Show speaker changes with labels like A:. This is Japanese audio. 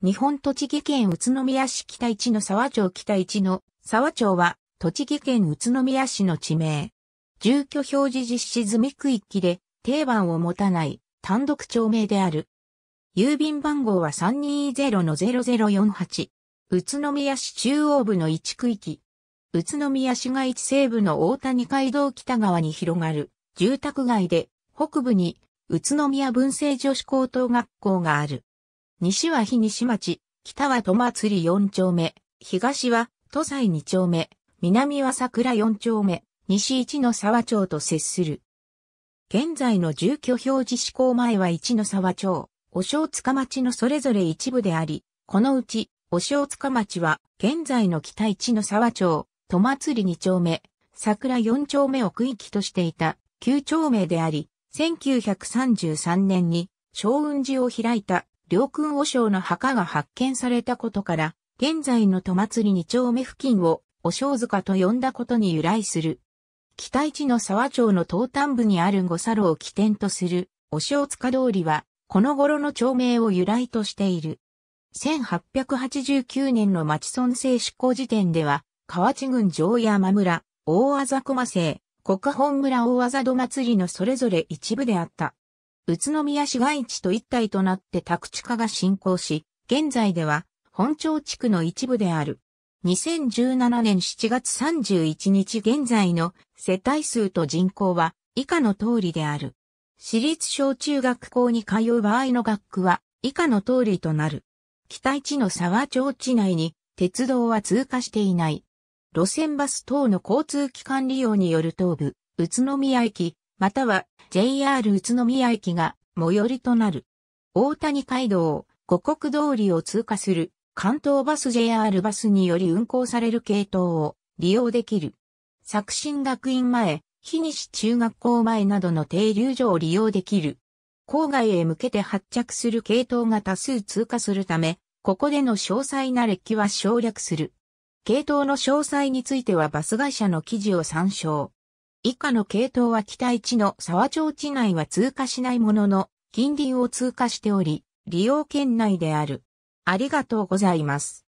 A: 日本栃木県宇都宮市北一の沢町北一の沢町は、栃木県宇都宮市の地名。住居表示実施済み区域で、定番を持たない単独町名である。郵便番号は320-0048。宇都宮市中央部の一区域。宇都宮市街地西部の大谷街道北側に広がる住宅街で、北部に宇都宮文政女子高等学校がある。西は日西町、北は戸祭り4丁目、東は都西2丁目、南は桜4丁目、西一の沢町と接する。現在の住居表示施行前は一の沢町、お正塚町のそれぞれ一部であり、このうち、お正塚町は、現在の北一の沢町、戸祭り2丁目、桜4丁目を区域としていた、9丁目であり、1933年に、小雲寺を開いた領君和尚の墓が発見されたことから、現在の戸祭り二丁目付近を和尚塚と呼んだことに由来する。北市の沢町の東端部にある五皿を起点とする和尚塚通りは、この頃の町名を由来としている。1889年の町村制施行時点では、河内郡城山村、大あ駒生、国本村大あ戸祭りのそれぞれ一部であった。宇都宮市街地と一体となって宅地化が進行し、現在では本町地区の一部である。2017年7月31日現在の世帯数と人口は以下の通りである。私立小中学校に通う場合の学区は以下の通りとなる。北市の沢町地内に鉄道は通過していない。路線バス等の交通機関利用による東部、宇都宮駅、または JR 宇都宮駅が最寄りとなる。大谷街道、五国通りを通過する関東バス JR バスにより運行される系統を利用できる。作新学院前、日西中学校前などの停留所を利用できる。郊外へ向けて発着する系統が多数通過するため、ここでの詳細な歴は省略する。系統の詳細についてはバス会社の記事を参照。以下の系統は北一の沢町地内は通過しないものの、近隣を通過しており、利用圏内である。ありがとうございます。